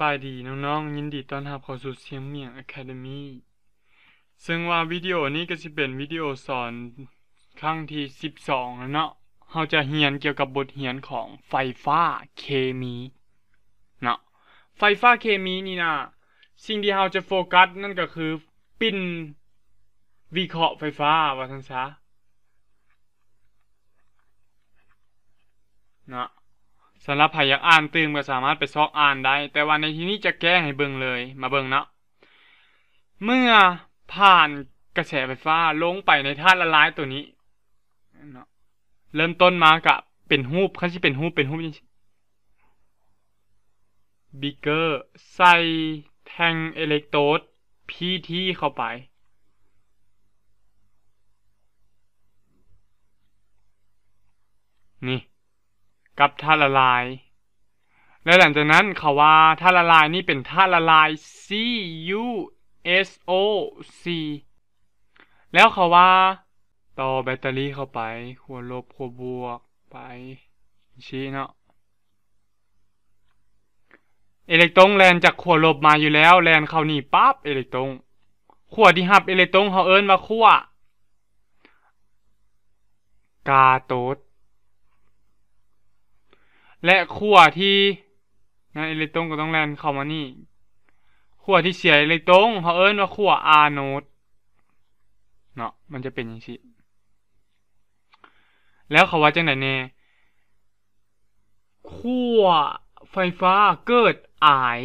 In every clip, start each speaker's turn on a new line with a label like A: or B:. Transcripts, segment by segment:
A: บายดีน้องๆยินดีต้อนรับเข้าสู่เสียงเมียง Academy ซึ่งว่าวิดีโอนี้ก็จะเป็นวิดีโอสอนครั้งที่ 12แล้วเนาะเราจะเรียนเกี่ยวกับบทเรียนของไฟฟ้าเคมี เนาะไฟฟ้าเคมีนี่นะ สิ่งที่เราจะโฟกัสนั่นก็คือปิ่นวิเคราะห์ไฟฟ้าว่าทั้งซะ เนาะสำหรับไผ่อยากอ่านตืงนก็สามารถไปซอกอ่านได้ แต่ว่าในที่นี้จะแก้ให้เบิ่งเลย มาเบิ่งเนาะเมื่อผ่านกระแสไฟฟ้าลงไปในธาตุละลายตัวนี้เนาะเริ่มต้นมากะเป็นรูปขันที่เป็นรูป เป็นรูปบิเกอร์ ใส่ แทงอิเล็กโตรดพีที่เข้าไป นี่กับธาตุละลาย และหลังจากนั้นเขาว่าธาตุละลายนี่เป็นธาตุละลาย CuSOC แล้วเขาว่า ต่อแบตเตอรี่เข้าไปหัวลบหัวบวกไปชี้เนาะ อิเล็กตรอนแลนจากขั้วลบมาอยู่แล้ว แลนเข้านี่ปั๊บอิเล็กตรอนขั้วที่หับอิเล็กตรอนเขาเอิ้นว่าขั้วกาโตดและขั้วที่ นะอิเล็กตรอนก็ต้องแลนเข้ามานี่ ขั้วที่เสียอิเล็กตรอนเขาเอิ้นว่าขั้วอาร์โนดเนาะมันจะเป็นอย่างนี้แล้วเขาว่าจังไหนแน่ขั้วไฟฟ้าเกิดอาย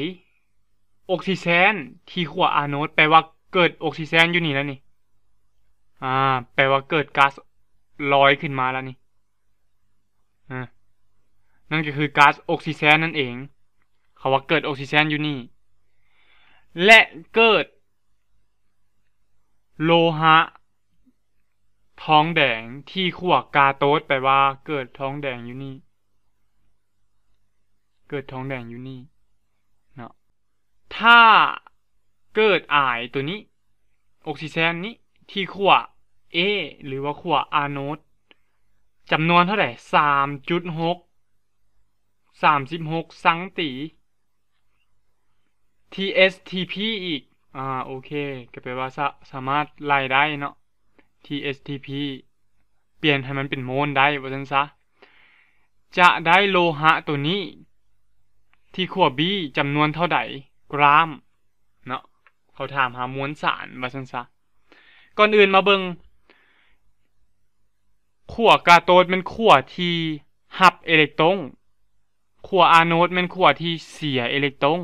A: ออกซิเจนที่ขั้วอาร์โนดแปลว่าเกิดออกซิเจนอยู่นี่แล้วนี่อ่า แปลว่าเกิดก๊าซลอยขึ้นมาแล้วนี่อ่านั่นก็คือก๊าซออกซิแซนนั่นเอง เขาว่าเกิดออกซิแซนอยู่นี่ และเกิดโลหะทองแดงที่ขั้วกาโตสแปลว่าเกิดทองแดงอยู่นี่ เกิดทองแดงอยู่นี่เนาะ ถ้าเกิดอายตัวนี้ออกซิแซนนี้ที่ขั้วเอหรือว่าขั้วอาโนดจำนวนเท่าไหร่สามจุดหกสามสิบหกสังตี TSTP อีก อ่า โอเคก็แปลว่าสาสามารถไล่ได้เนาะ TSTP เปลี่ยนให้มันเป็นโมลได้วราซั่นซะจะได้โลหะตัวนี้ ที่ขั้วีจำนวนเท่าใด กรัมเนาะ เขาถามหามวลสารว่าซั่นซะก่อนอื่นมาเบิงขั้วกาโตดป็นขั้วที่หับอิเล็กตรอนขัวอาโนดเป็นขัวที่เสียอิเล็กตรอน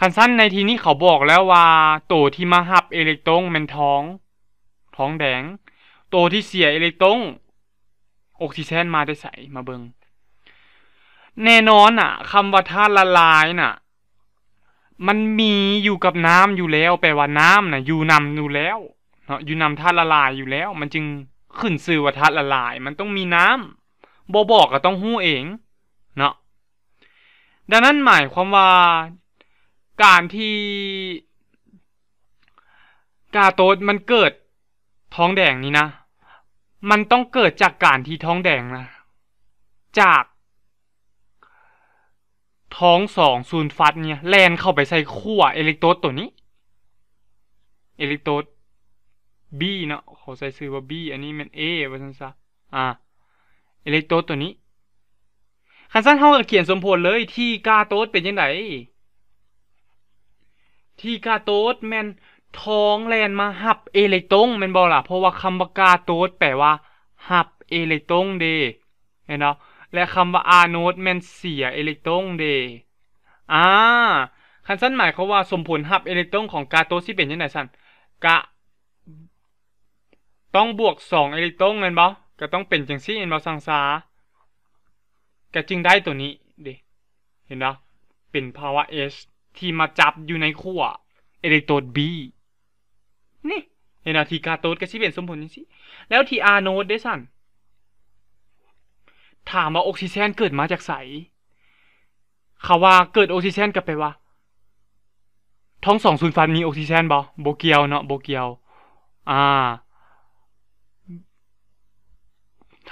A: ขันสั้นในทีนี้เขาบอกแล้วว่า โตที่มาหับอิเล็กตรอนเป็นท้อง ท้องแดง โตที่เสียอิเล็กตรอนออกซิเจนมาได้ใสมาเบิงแน่นอนอ่ะคำว่าธาตุละลายน่ะ มันมีอยู่กับน้ำอยู่แล้วแปลว่าน้ำน่ะอยู่นำอยู่แล้ว เนาะอยู่นำธาตุละลายอยู่แล้วมันจึงขึ้นซื่อว่าธาตุละลาย มันต้องมีน้ำบ่บอกก็ต้องหู้เองดังนั้นหมายความว่าการที่กาโตสมันเกิดท้องแดงนี้นะ มันต้องเกิดจากการที่ท้องแดงนะจากท้องสองซูนฟัตเนี่ยแลนเข้าไปใส่ขั้วเอเล็กโตรตัวนี้เอเล็กโตรบีเนาะขอใส่ซื้อว่าบีอันนี้มันเอว่าซันซะอ่าเอเล็กโตรตัวนี้คันสั้นเฮาก็เขียนสมผลเลยที่กาโต๊ดเป็นยังไงที่กาโต๊ดแมนท้องแลนมาหับเอเล็กตรงแมนบอกล่ะเพราะว่าคำว่ากาโต๊ดแปลว่าหับเอเล็กตงเดเห็นเนาะและคำว่าอาโนดแมนเสียเอเล็กตรงเดอ่าคันสั้นหมายเขาว่าสมผลหับเอเล็กตรงของกาโต๊ดี่เป็นยังไงสั้นกะต้องบวกสงเอเล็กตรงแมนบอกก็ต้องเป็นจังซี่แมนบอกสังสาก็จึงได้ตัวนี้เดเห็นนะ เป็นภาวะ S ที่มาจับอยู่ในขั้วเอเล็กโตรด B นี่เห็นนะทีกาโตดก็ชิเป็นสมผลนี้สิแล้วทีอาร์โนดได้สั่นถามว่าออกซิเจนเกิดมาจากไสเขาว่าเกิดออกซิเจนกับไปว่า ท้องสองสูนฟันมีออกซิเจนบ่โบเกียวเนาะโบเกียว อ่า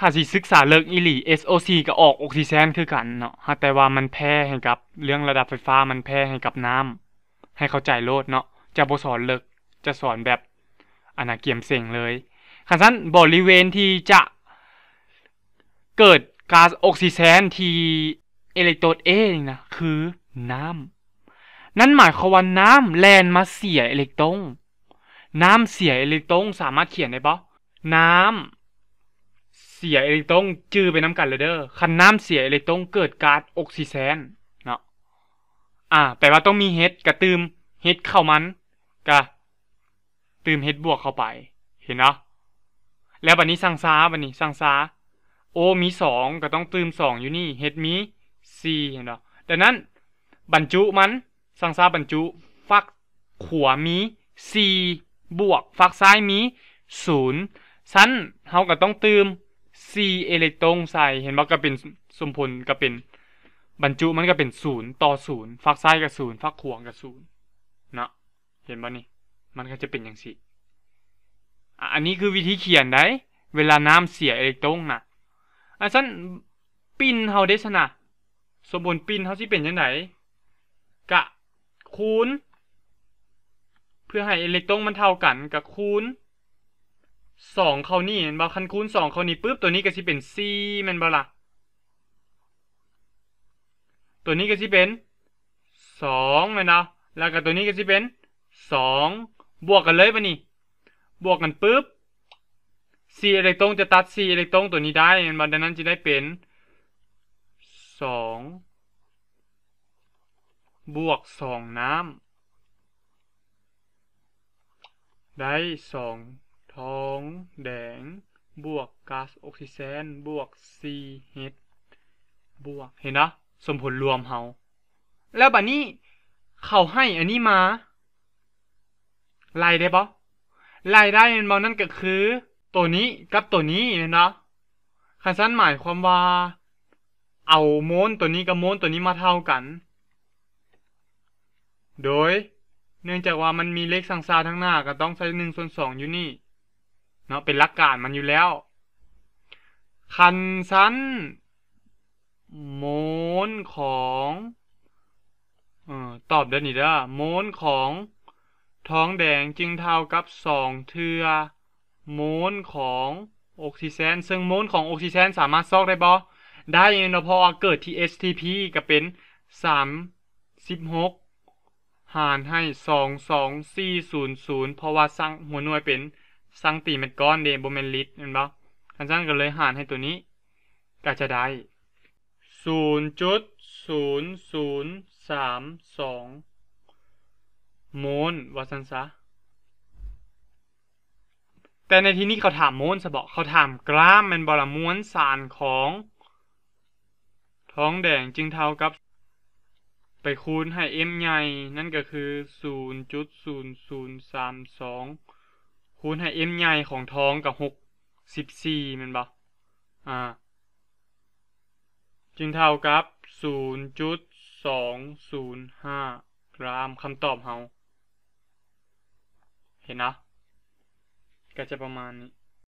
A: ถ้าสิ ศึกษา เลิก อิลี SOC ก็ออกออกซิเจนคือกันเนาะแต่ว่ามันแพ้ ให้กับเรื่องระดับไฟฟ้ามันแพ้ ให้กับน้ำ ให้เข้าใจโลดเนาะ จะบ่สอนเลิก จะสอนแบบอนาเกียมเสีงเลยคันสั้นบริเวณที่จะเกิดก๊าซออกซิเจนที่เอเล็กโตรดเอนี่นะคือน้ำ นั่นหมายความว่าน้ำแลนมาเสียเอเล็กตรอน น้ำเสียเอเล็กตรอนสามารถเขียนได้ปะน้ำเสียอิเล็กตรงจืดอไปน้ำกันเลยเด้อคันน้ำเสียอิเล็กตรงเกิดก๊าซออกซิเจนเนาะ อ่า แปลว่าต้องมีเฮดกระตืมเฮดเข้ามันกะตืมเฮดบวกเข้าไปเห็นเนาะ แล้วบัดนี้สังซาบัดนี้สังซาโอมีสองก็ต้องตืมสองอยู่นี่เฮดมีสี่เห็นเนาะดังนั้นบรรจุมันสังซาบรรจุฟักขวามีสี่บวกฟักซ้ายมีศูนย์ชั้นเฮาก็ต้องตืมซีเอเล็กตรนใส่เห็นว่าก็เป็นสมพลก็เป็นบรรจุมันก็เป็นศูนย์ต่อศูนย์ฟักไซ้กับศูนย์ฟักขวางกับศูนย์เนาะเห็นบ่นี่มันก็จะเป็นอย่างสิอันนี้คือวิธีเขียนได้เวลาน้ำเสียเอเล็กตรอนะอันสั้นปิ้นเฮาได้ชนะ สมบูรณ์ปิ้นเฮาที่เป็นยังไงกะคูณ เพื่อให้เอเล็กตรอนมันเท่ากันกับคูณสองเขานี่ม็นบ่คันคูณสองเขานี่ปุ๊บตัวนี้ก็สิเป็นซีแมนบ่ล่ะตัวนี้ก็สิเป็นสองมลนนะแล้วก็ตัวนี้ก็สิเป็นสองบวกกันเลยปะนี่บวกกันปุ๊บซีอิเล็กตรอนจะตัดซีอิเล็กตรอนตัวนี้ได้มันบ่ดังนั้นจะได้เป็นสองบวกสองน้ำ ได้สองทองแดง บวกก๊าซออกซิเจนบวก CH บวกเห็นนะ สมผลรวมเฮาแล้วบัดนี้เขาให้อันนี้มา ไล่ได้ปะไล่ได้มันบอนั่นก็คือ ตัวนี้กับตัวนี้เห็นนะคันสั้นหมายความว่า เอาโมนตัวนี้กับโมนตัวนี้มาเท่ากัน โดยเนื่องจากว่ามันมีเลขสังซาทั้งหน้าก็ต้องใช้หนึ่งส่วนสองอยู่นี่เนาะเป็นลักการมันอยู่แล้ว คันสันโมนของออตอบได้นิเด้อโมนของท้องแดงจึงเท่ากับสองเทือโมนของออกซิเจนซึ่งโมนของออกซิเจนสามารถซอกได้บ่ได้เนาะพอเกิดที่ STP ก็เป็นสามสิบหกหารให้สงสองสี่ศูนย์ศูนย์เพราะว่าสร้างหัวหน่วยเป็นสังตีเป็นก้อนเดบเมนลิตรแม่นบ่อันนั้นก็เลยหารให้ตัวนี้ ก็จะได้ศูนย์จุดศูนย์ศูนย์สามสองโมลวัาันซะแต่ในที่นี้เขาถามโมลซะบกเขาถามกรามเม็นบ่ล่มวนสารของ ท้องแดงจึงเท่ากับไปคูณให้เมใหญ่นั่นก็คือ 0.0032คูณให้ m ใหญ่ของท้องกับหกสิบสี่มันบ่อ่า จึงเท่ากับศูนย์จุดสองศูนย์ห้ากรัมคำตอบเฮาเห็นนะ ก็จะประมาณนี้